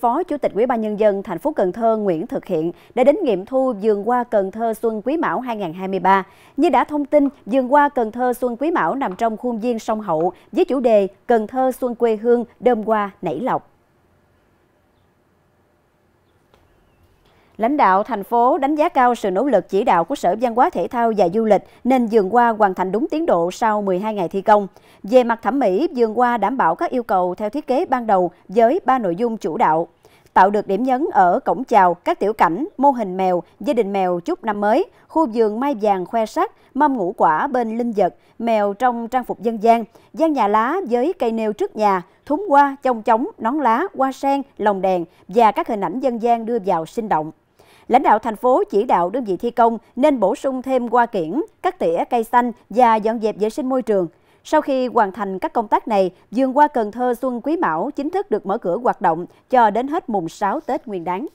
Phó Chủ tịch Ủy ban nhân dân thành phố Cần Thơ Nguyễn Thực Hiện đã đến nghiệm thu vườn hoa Cần Thơ Xuân Quý Mão 2023. Như đã thông tin, vườn hoa Cần Thơ Xuân Quý Mão nằm trong khuôn viên sông Hậu với chủ đề Cần Thơ Xuân quê hương đơm hoa nảy lọc. Lãnh đạo thành phố đánh giá cao sự nỗ lực chỉ đạo của Sở Văn hóa Thể thao và Du lịch nên vườn hoa hoàn thành đúng tiến độ sau 12 ngày thi công. Về mặt thẩm mỹ, vườn hoa đảm bảo các yêu cầu theo thiết kế ban đầu với ba nội dung chủ đạo. Tạo được điểm nhấn ở cổng chào, các tiểu cảnh, mô hình mèo, gia đình mèo chúc năm mới, khu vườn mai vàng khoe sắc, mâm ngũ quả bên linh vật, mèo trong trang phục dân gian, gian nhà lá với cây nêu trước nhà, thúng hoa, chông chóng, nón lá, hoa sen, lồng đèn và các hình ảnh dân gian đưa vào sinh động. Lãnh đạo thành phố chỉ đạo đơn vị thi công nên bổ sung thêm hoa kiển, cắt tỉa cây xanh và dọn dẹp vệ sinh môi trường. Sau khi hoàn thành các công tác này, vườn hoa Cần Thơ Xuân Quý Mão chính thức được mở cửa hoạt động cho đến hết mùng 6 Tết Nguyên đán.